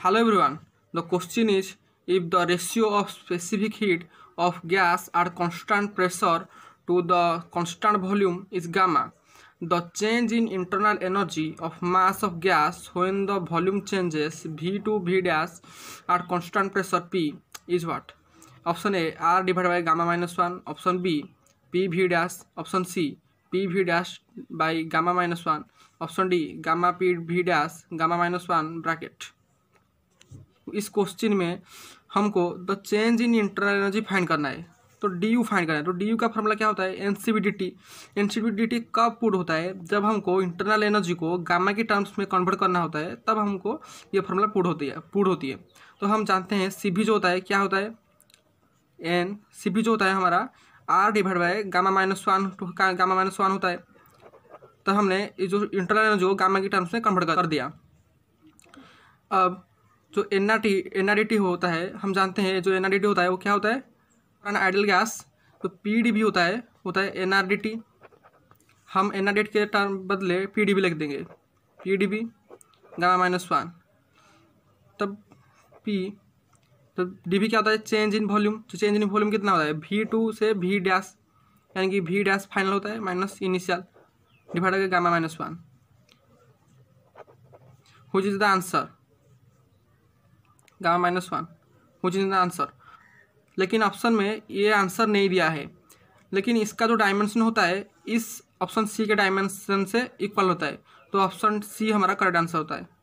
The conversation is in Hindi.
Hello everyone. The question is if the ratio of specific heat of gas at constant pressure to the constant volume is gamma, the change in internal energy of mass of gas when the volume changes V to V dash at constant pressure P is what? Option A R divided by gamma minus 1, option B P V dash, option C P V dash by gamma minus 1, option D gamma P V dash gamma minus 1 bracket. इस क्वेश्चन में हमको the change in internal energy find करना है तो डी यू फाइंड करना है तो डी यू का फॉर्मूला क्या होता है N C B D T N C B D T कब पुट होता है जब हमको इंटरनल एनर्जी को गामा के टर्म्स में कन्वर्ट करना होता है तब हमको ये फॉर्मूला पुट होती है पुट होती है तो हम जानते हैं सी बी जो होता है क्या होता है एन सी बी जो होता है हमारा R divide by gamma minus one gamma minus one होता है तो हमने ये जो इंटरनल एनर्जी को गामा के टर्म्स में कन्वर्ट कर दिया अब जो एन आर टी टी होता है हम जानते हैं जो एन टी होता है वो क्या होता है आइडल गैस तो पी डी होता है होता है एन टी हम एन आर डी के टर्म बदले पी डी लिख देंगे P D B gamma minus one तब पी तो डी क्या होता है चेंज इन वॉल्यूम तो चेंज इन वॉल्यूम कितना होता है वी टू से वी डैश यानी कि वी डैश फाइनल होता है minus initial divide gamma minus one whose is the answer gamma minus one मुझे इज आंसर लेकिन ऑप्शन में ये आंसर नहीं दिया है लेकिन इसका जो डायमेंशन होता है इस ऑप्शन सी के डायमेंशन से इक्वल होता है तो ऑप्शन सी हमारा करेक्ट आंसर होता है